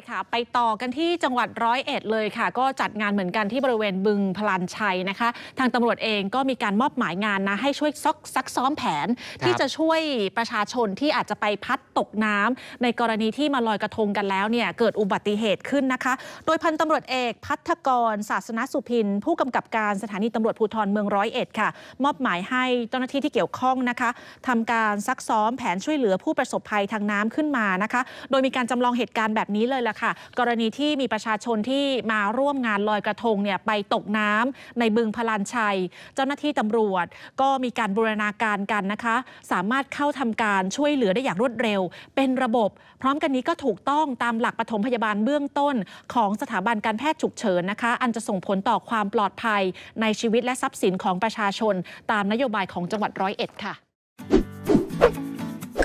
ช่ค่ะไปต่อกันที่จังหวัดร้อยเอ็ดเลยค่ะ ก็จัดงานเหมือนกันที่บริเวณบึงพลันชัยนะคะ ทางตำรวจเองก็มีการมอบหมายงานนะให้ช่วยซักซักซ้อมแผนที่จะช่วยประชาชนที่อาจจะไปพัดตกน้ำ ในกรณีที่มาลอยกระทงกันแล้วเนี่ยเกิดอุบัติเหตุขึ้นนะคะ โดยพันตำรวจเอกพัฒกร ศาสนสุพิน ผู้กำกับการสถานีตำรวจภูธรเมืองร้อยเอ็ดค่ะมอบหมายให้เจ้าหน้าที่ที่เกี่ยวข้องนะคะ ทำการซักซ้อมแผนช่วยเหลือผู้ประสบภัยทางน้ำขึ้นมานะคะโดยมีการจำลองเหตุการณ์แบบนี้เลยละค่ะกรณีที่มีประชาชนที่มาร่วมงานลอยกระทงเนี่ยไปตกน้ำ ในบึงพลานชัย เจ้าหน้าที่ตำรวจก็มีการบูรณาการกันนะคะ สามารถเข้าทำการช่วยเหลือได้อย่างรวดเร็ว เป็นระบบ พร้อมกันนี้ก็ถูกต้องตามหลักปฐมพยาบาลเบื้องต้น ของสถาบันการแพทย์ฉุกเฉินนะคะ อันจะส่งผลต่อความปลอดภัยในชีวิตและทรัพย์สินของประชาชน ตามนโยบายของจังหวัดร้อยเอ็ดค่ะ